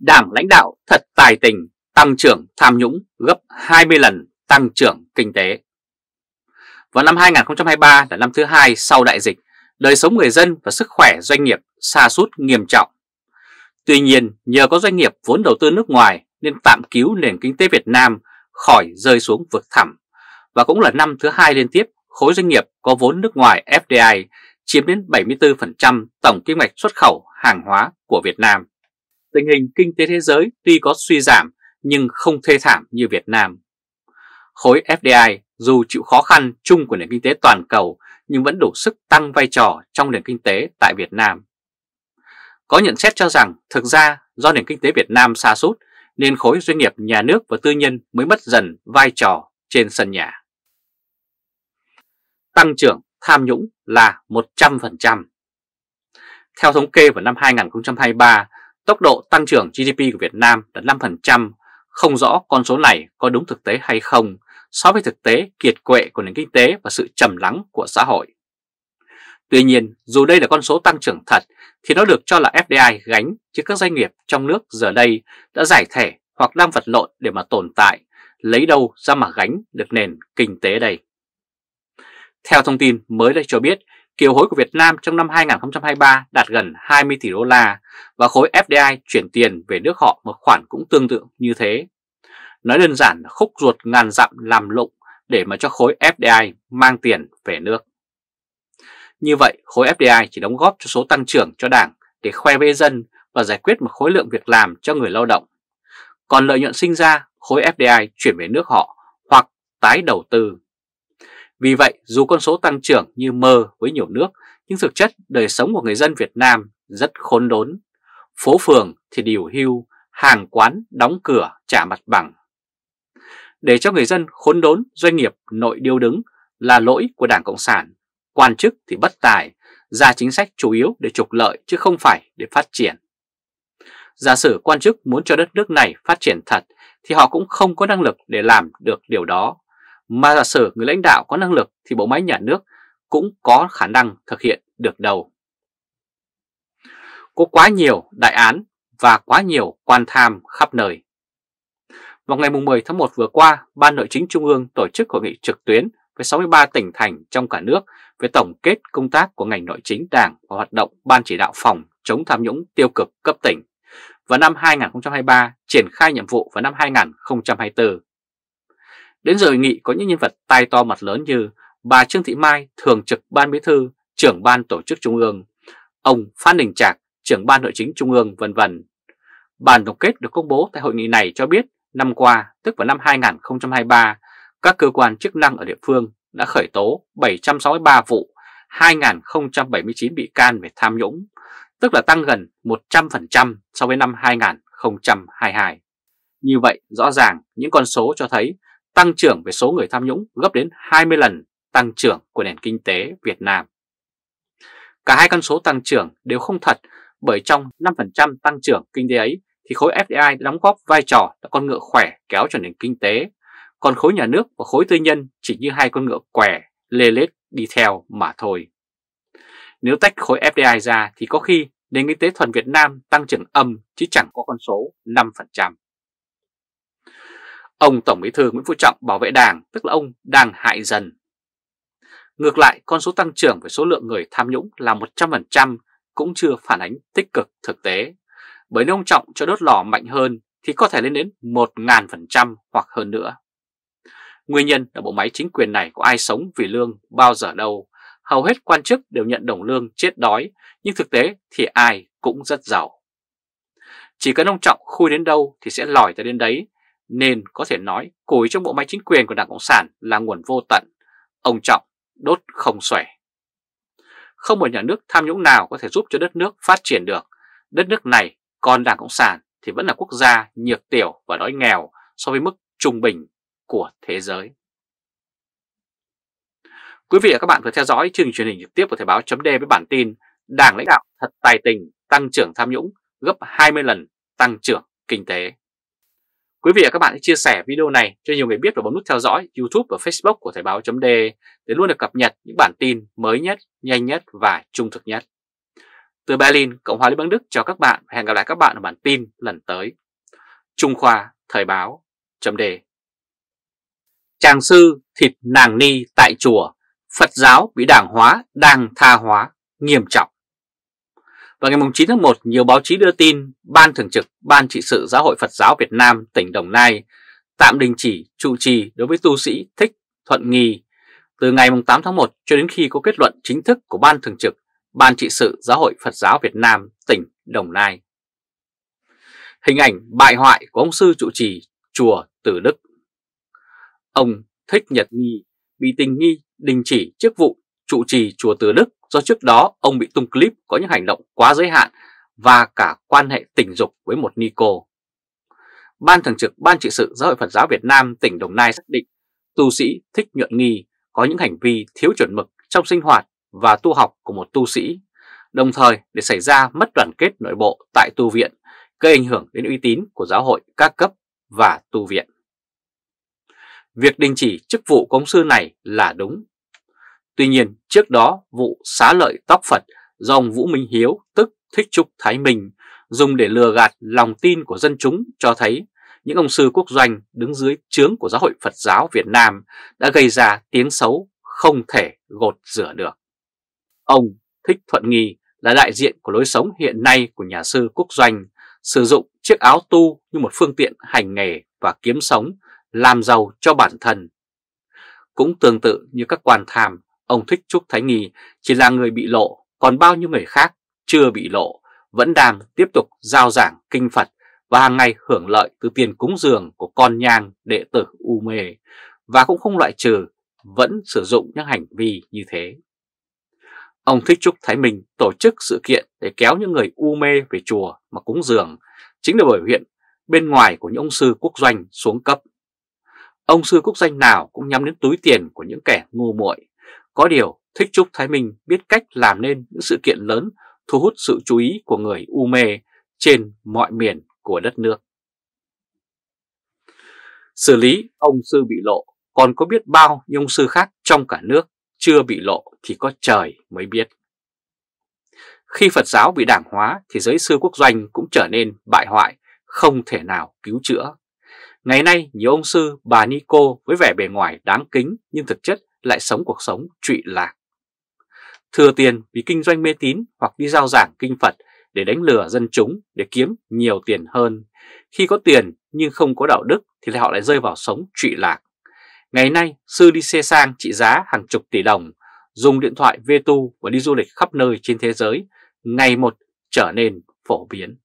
Đảng lãnh đạo thật tài tình, tăng trưởng tham nhũng gấp 20 lần tăng trưởng kinh tế. Vào năm 2023 là năm thứ hai sau đại dịch, đời sống người dân và sức khỏe doanh nghiệp xa sút nghiêm trọng. Tuy nhiên, nhờ có doanh nghiệp vốn đầu tư nước ngoài nên tạm cứu nền kinh tế Việt Nam khỏi rơi xuống vực thẳm và cũng là năm thứ hai liên tiếp khối doanh nghiệp có vốn nước ngoài FDI chiếm đến 74% tổng kim ngạch xuất khẩu hàng hóa của Việt Nam tình hình kinh tế thế giới tuy có suy giảm nhưng không thê thảm như Việt Nam. Khối FDI dù chịu khó khăn chung của nền kinh tế toàn cầu nhưng vẫn đủ sức tăng vai trò trong nền kinh tế tại Việt Nam. Có nhận xét cho rằng thực ra do nền kinh tế Việt Nam xa sút nên khối doanh nghiệp nhà nước và tư nhân mới mất dần vai trò trên sân nhà. Tăng trưởng tham nhũng là 100%. Theo thống kê vào năm 2023, Tốc độ tăng trưởng GDP của Việt Nam là 5%, không rõ con số này có đúng thực tế hay không so với thực tế kiệt quệ của nền kinh tế và sự trầm lắng của xã hội. Tuy nhiên, dù đây là con số tăng trưởng thật thì nó được cho là FDI gánh chứ các doanh nghiệp trong nước giờ đây đã giải thể hoặc đang vật lộn để mà tồn tại, lấy đâu ra mà gánh được nền kinh tế đây. Theo thông tin mới đây cho biết, kiều hối của Việt Nam trong năm 2023 đạt gần 20 tỷ đô la và khối FDI chuyển tiền về nước họ một khoản cũng tương tự như thế. Nói đơn giản là khúc ruột ngàn dặm làm lụng để mà cho khối FDI mang tiền về nước. Như vậy, khối FDI chỉ đóng góp cho số tăng trưởng cho đảng để khoe với dân và giải quyết một khối lượng việc làm cho người lao động. Còn lợi nhuận sinh ra, khối FDI chuyển về nước họ hoặc tái đầu tư vì vậy, dù con số tăng trưởng như mơ với nhiều nước, nhưng thực chất đời sống của người dân Việt Nam rất khốn đốn. Phố phường thì điều hưu, hàng quán đóng cửa trả mặt bằng. Để cho người dân khốn đốn, doanh nghiệp nội điêu đứng là lỗi của Đảng Cộng sản, quan chức thì bất tài, ra chính sách chủ yếu để trục lợi chứ không phải để phát triển. Giả sử quan chức muốn cho đất nước này phát triển thật thì họ cũng không có năng lực để làm được điều đó mà giả sử người lãnh đạo có năng lực thì bộ máy nhà nước cũng có khả năng thực hiện được đâu. Có quá nhiều đại án và quá nhiều quan tham khắp nơi. Vào ngày 10 tháng 1 vừa qua, Ban Nội chính Trung ương tổ chức hội nghị trực tuyến với 63 tỉnh thành trong cả nước về tổng kết công tác của ngành nội chính đảng và hoạt động Ban chỉ đạo phòng chống tham nhũng tiêu cực cấp tỉnh và năm 2023 triển khai nhiệm vụ vào năm 2024. Đến giờ hội nghị có những nhân vật tai to mặt lớn như bà Trương Thị Mai, thường trực ban bí thư, trưởng ban tổ chức trung ương, ông Phan Đình Trạc, trưởng ban nội chính trung ương vân vân. Bản tổng kết được công bố tại hội nghị này cho biết năm qua, tức vào năm 2023, các cơ quan chức năng ở địa phương đã khởi tố 763 vụ 2.079 bị can về tham nhũng, tức là tăng gần 100% so với năm 2022. Như vậy, rõ ràng những con số cho thấy tăng trưởng về số người tham nhũng gấp đến 20 lần tăng trưởng của nền kinh tế Việt Nam. Cả hai con số tăng trưởng đều không thật bởi trong 5% tăng trưởng kinh tế ấy thì khối FDI đóng góp vai trò là con ngựa khỏe kéo cho nền kinh tế, còn khối nhà nước và khối tư nhân chỉ như hai con ngựa què lê lết đi theo mà thôi. Nếu tách khối FDI ra thì có khi nền kinh tế thuần Việt Nam tăng trưởng âm chứ chẳng có con số 5%. Ông Tổng Bí thư Nguyễn Phú Trọng bảo vệ Đảng, tức là ông đang hại dần. Ngược lại, con số tăng trưởng về số lượng người tham nhũng là 100% cũng chưa phản ánh tích cực thực tế. Bởi nếu ông Trọng cho đốt lò mạnh hơn thì có thể lên đến 1.000% hoặc hơn nữa. Nguyên nhân là bộ máy chính quyền này có ai sống vì lương bao giờ đâu. Hầu hết quan chức đều nhận đồng lương chết đói, nhưng thực tế thì ai cũng rất giàu. Chỉ cần ông Trọng khui đến đâu thì sẽ lòi tới đến đấy, nên có thể nói củi trong bộ máy chính quyền của Đảng Cộng sản là nguồn vô tận. Ông Trọng đốt không xòe. Không một nhà nước tham nhũng nào có thể giúp cho đất nước phát triển được. Đất nước này còn Đảng Cộng sản thì vẫn là quốc gia nhược tiểu và đói nghèo so với mức trung bình của thế giới. Quý vị và các bạn vừa theo dõi chương trình truyền hình trực tiếp của Thời báo chấm với bản tin Đảng lãnh đạo thật tài tình tăng trưởng tham nhũng gấp 20 lần tăng trưởng kinh tế. Quý vị và các bạn hãy chia sẻ video này cho nhiều người biết và bấm nút theo dõi YouTube và Facebook của Thời báo .de để luôn được cập nhật những bản tin mới nhất, nhanh nhất và trung thực nhất. Từ Berlin, Cộng hòa Liên bang Đức chào các bạn và hẹn gặp lại các bạn ở bản tin lần tới. Trung Khoa Thời báo .d Tràng sư thịt nàng ni tại chùa, Phật giáo bị đảng hóa, đang tha hóa, nghiêm trọng vào ngày 9 tháng 1, nhiều báo chí đưa tin Ban Thường trực Ban Trị sự Giáo hội Phật giáo Việt Nam tỉnh Đồng Nai tạm đình chỉ trụ trì đối với tu sĩ Thích Thuận Nghi từ ngày 8 tháng 1 cho đến khi có kết luận chính thức của Ban Thường trực Ban Trị sự Giáo hội Phật giáo Việt Nam tỉnh Đồng Nai. Hình ảnh bại hoại của ông sư trụ trì Chùa Từ Đức Ông Thích Nhật Nghi bị tình nghi đình chỉ chức vụ trụ trì Chùa Từ Đức do trước đó ông bị tung clip có những hành động quá giới hạn và cả quan hệ tình dục với một ni cô. Ban Thường trực Ban trị sự Giáo hội Phật giáo Việt Nam tỉnh Đồng Nai xác định tu sĩ thích nhuận nghi có những hành vi thiếu chuẩn mực trong sinh hoạt và tu học của một tu sĩ, đồng thời để xảy ra mất đoàn kết nội bộ tại tu viện, gây ảnh hưởng đến uy tín của giáo hội các cấp và tu viện. Việc đình chỉ chức vụ công sư này là đúng, Tuy nhiên, trước đó vụ xá lợi tóc Phật do ông Vũ Minh Hiếu tức Thích Trúc Thái Minh dùng để lừa gạt lòng tin của dân chúng cho thấy những ông sư quốc doanh đứng dưới trướng của giáo hội Phật giáo Việt Nam đã gây ra tiếng xấu không thể gột rửa được. Ông Thích Thuận Nghi là đại diện của lối sống hiện nay của nhà sư quốc doanh, sử dụng chiếc áo tu như một phương tiện hành nghề và kiếm sống, làm giàu cho bản thân. Cũng tương tự như các quan tham ông Thích Trúc Thái Nghi chỉ là người bị lộ, còn bao nhiêu người khác chưa bị lộ, vẫn đang tiếp tục giao giảng kinh Phật và hàng ngày hưởng lợi từ tiền cúng dường của con nhang đệ tử U Mê và cũng không loại trừ vẫn sử dụng những hành vi như thế. Ông Thích Trúc Thái Minh tổ chức sự kiện để kéo những người u mê về chùa mà cúng dường, chính là bởi huyện bên ngoài của những ông sư quốc doanh xuống cấp. Ông sư quốc doanh nào cũng nhắm đến túi tiền của những kẻ ngu muội có điều, Thích Trúc Thái Minh biết cách làm nên những sự kiện lớn thu hút sự chú ý của người u mê trên mọi miền của đất nước. Xử lý ông sư bị lộ, còn có biết bao nhiêu ông sư khác trong cả nước chưa bị lộ thì có trời mới biết. Khi Phật giáo bị đảng hóa thì giới sư quốc doanh cũng trở nên bại hoại, không thể nào cứu chữa. Ngày nay nhiều ông sư bà Nico với vẻ bề ngoài đáng kính nhưng thực chất lại sống cuộc sống trụy lạc. Thừa tiền vì kinh doanh mê tín hoặc đi giao giảng kinh Phật để đánh lừa dân chúng để kiếm nhiều tiền hơn. Khi có tiền nhưng không có đạo đức thì họ lại rơi vào sống trụy lạc. Ngày nay, sư đi xe sang trị giá hàng chục tỷ đồng, dùng điện thoại vê tu và đi du lịch khắp nơi trên thế giới, ngày một trở nên phổ biến.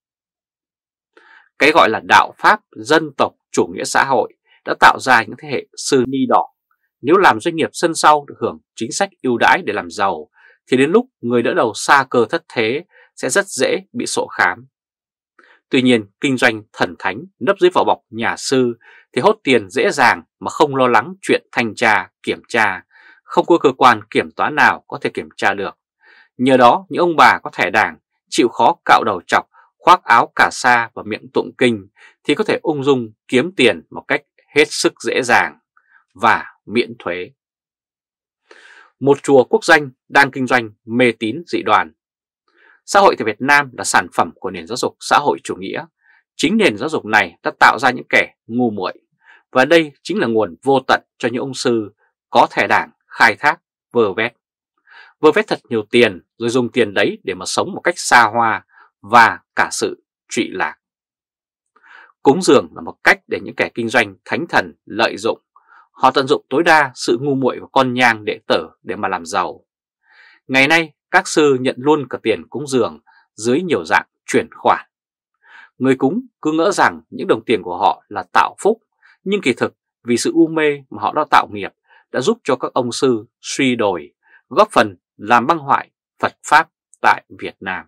Cái gọi là đạo pháp, dân tộc, chủ nghĩa xã hội đã tạo ra những thế hệ sư ni đỏ nếu làm doanh nghiệp sân sau được hưởng chính sách ưu đãi để làm giàu, thì đến lúc người đỡ đầu xa cơ thất thế sẽ rất dễ bị sổ khám. Tuy nhiên, kinh doanh thần thánh nấp dưới vỏ bọc nhà sư thì hốt tiền dễ dàng mà không lo lắng chuyện thanh tra, kiểm tra, không có cơ quan kiểm toán nào có thể kiểm tra được. Nhờ đó, những ông bà có thẻ đảng chịu khó cạo đầu chọc, khoác áo cả sa và miệng tụng kinh thì có thể ung dung kiếm tiền một cách hết sức dễ dàng và miễn thuế. Một chùa quốc danh đang kinh doanh mê tín dị đoàn. Xã hội tại Việt Nam là sản phẩm của nền giáo dục xã hội chủ nghĩa. Chính nền giáo dục này đã tạo ra những kẻ ngu muội và đây chính là nguồn vô tận cho những ông sư có thẻ đảng khai thác vơ vét. Vơ vét thật nhiều tiền rồi dùng tiền đấy để mà sống một cách xa hoa và cả sự trụy lạc. Cúng dường là một cách để những kẻ kinh doanh thánh thần lợi dụng Họ tận dụng tối đa sự ngu muội của con nhang đệ tử để mà làm giàu. Ngày nay, các sư nhận luôn cả tiền cúng dường dưới nhiều dạng chuyển khoản. Người cúng cứ ngỡ rằng những đồng tiền của họ là tạo phúc, nhưng kỳ thực vì sự u mê mà họ đã tạo nghiệp đã giúp cho các ông sư suy đồi, góp phần làm băng hoại Phật Pháp tại Việt Nam.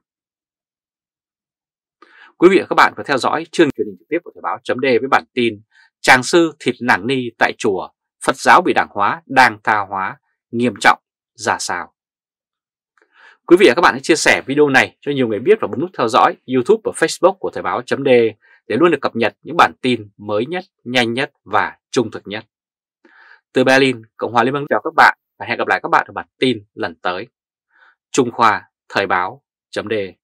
Quý vị và các bạn vừa theo dõi chương trình trực tiếp của Thời báo chấm với bản tin Tràng sư thịt nàng ni tại chùa Phật giáo bị đảng hóa, đang tha hóa, nghiêm trọng ra sao? Quý vị và các bạn hãy chia sẻ video này cho nhiều người biết và bấm nút theo dõi YouTube và Facebook của Thời báo .d để luôn được cập nhật những bản tin mới nhất, nhanh nhất và trung thực nhất. Từ Berlin, Cộng hòa Liên bang chào các bạn và hẹn gặp lại các bạn ở bản tin lần tới. Trung Khoa Thời báo .d